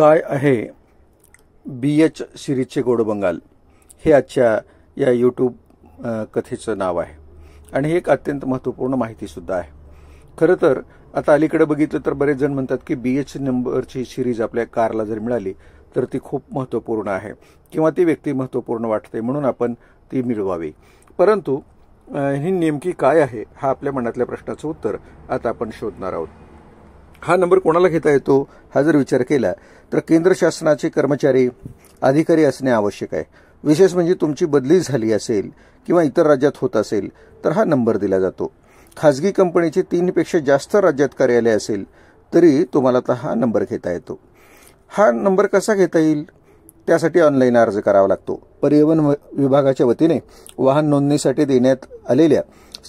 काय आहे B H सिरीजचे गोड बंगाल हे आजच्या या यूट्यूब कथेचं नाव आहे आणि हे एक अत्यंत महत्त्वपूर्ण माहितीसुद्धा आहे खरं तर आता अलीकडे बघितलं तर बरेच जण म्हणतात की बी एच नंबरची सिरीज आपल्या कारला जर मिळाली तर ती खूप महत्त्वपूर्ण आहे किंवा ती व्यक्ती महत्त्वपूर्ण वाटते म्हणून आपण ती मिळवावी परंतु ही नेमकी काय आहे हा आपल्या मनातल्या प्रश्नाचं उत्तर आता आपण शोधणार आहोत हा नंबर कोणाला घेता येतो हा जर विचार केला तर केंद्र शासनाचे कर्मचारी अधिकारी असणे आवश्यक आहे विशेष म्हणजे तुमची बदली झाली असेल किंवा इतर राज्यात होत असेल तर हा नंबर दिला जातो खाजगी कंपनीचे तीनपेक्षा जास्त राज्यात कार्यालय असेल तरी तुम्हाला तर हा नंबर घेता येतो हा नंबर कसा घेता येईल त्यासाठी ऑनलाईन अर्ज करावा लागतो परिवहन विभागाच्या वतीने वाहन नोंदणीसाठी देण्यात आलेल्या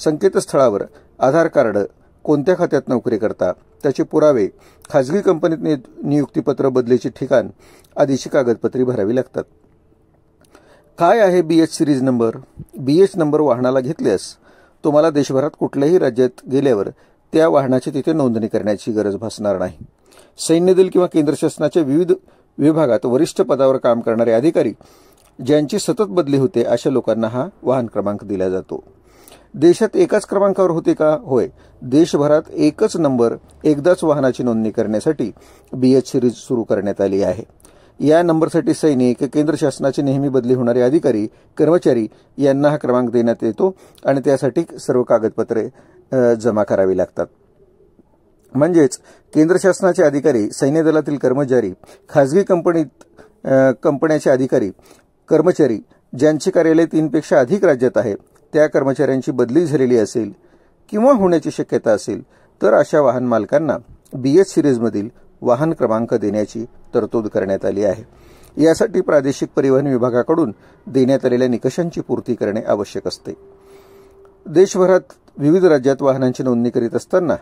संकेतस्थळावर आधार कार्ड कोणत्या खात्यात नोकरी करता त्याचे पुरावे खाजगी कंपनीत नियुक्तीपत्र बदलीचे ठिकाण आदीची कागदपत्रे भरावी लागतात काय आहे B H series number B H number वाहनाला घेतल्यास तुम्हाला देशभरात कुठल्याही राज्यात गेल्यावर त्या वाहनाची तिथे नोंदणी करण्याची गरज भासणार नाही सैन्य दल किंवा केंद्र शासनाच्या विविध विभागात वरिष्ठ पदावर काम करणारे अधिकारी ज्यांची सतत बदली होते अशा लोकांना हा वाहन क्रमांक दिला जातो देशात एकाच क्रमांकावर होते का होय देशभरात एकच नंबर एकदाच वाहनाची नोंदणी करण्यासाठी बीएच सिरीज सुरू करण्यात आली आहे या नंबरसाठी सैनिक केंद्र शासनाचे नेहमी बदली होणारे अधिकारी कर्मचारी यांना हा क्रमांक देण्यात येतो आणि त्यासाठी सर्व कागदपत्रे जमा करावी लागतात म्हणजेच केंद्र शासनाचे अधिकारी सैन्य दलातील कर्मचारी खाजगी कंपनीत कंपन्याचे अधिकारी कर्मचारी ज्यांचे कार्यालय तीनपेक्षा अधिक राज्यात आहे त्या कर्मचाऱ्यांची बदली झालेली असेल किंवा होण्याची शक्यता असेल तर अशा वाहन मालकांना बी एच सिरीजमधील वाहन क्रमांक देण्याची तरतूद करण्यात आली आहे यासाठी प्रादेशिक परिवहन विभागाकडून देण्यात आलेल्या निकषांची पूर्ती करणे आवश्यक असते देशभरात विविध राज्यात वाहनांची नोंदणी करीत असताना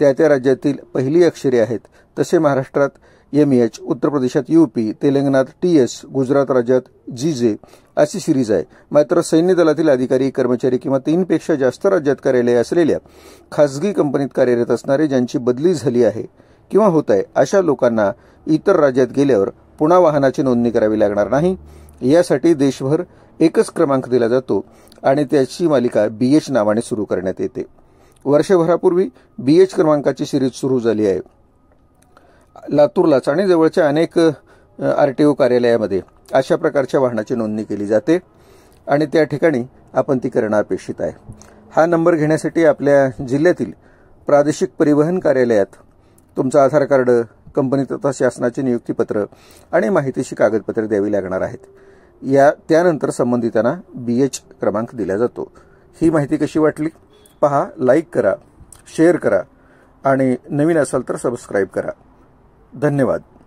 त्या त्या राज्यातील पहिली अक्षरे आहेत तसे महाराष्ट्रात एमएच उत्तर प्रदेशात यूपी तेलंगणात एस गुजरात राज्यात जीजे अशी सिरीज आहे मात्र सैन्य दलातील अधिकारी कर्मचारी किंवा तीनपेक्षा जास्त राज्यात कार्यालय असलेल्या खासगी कंपनीत कार्यरत असणारे ज्यांची बदली झाली आहे किंवा होत आहे अशा लोकांना इतर राज्यात गेल्यावर पुन्हा वाहनाची नोंदणी करावी लागणार नाही यासाठी देशभर एकच क्रमांक दिला जातो आणि त्याची मालिका बीएच नावाने सुरू करण्यात येते वर्षभरापूर्वी बीएच क्रमांकाची सिरीज सुरू झाली आहे लातूरलाच आणि जवळच्या अनेक आर टी ओ कार्यालयामध्ये अशा प्रकारच्या वाहनाची नोंदणी केली जाते आणि त्या ठिकाणी आपण ती करणं अपेक्षित आहे हा नंबर घेण्यासाठी आपल्या जिल्ह्यातील प्रादेशिक परिवहन कार्यालयात तुमचं आधार कार्ड कंपनी तथा शासनाचे नियुक्तीपत्र आणि माहितीशी कागदपत्रे द्यावी लागणार आहेत या त्यानंतर संबंधितांना बी एच क्रमांक दिला जातो ही माहिती कशी वाटली पहा लाईक करा शेअर करा आणि नवीन असाल तर सबस्क्राईब करा धन्यवाद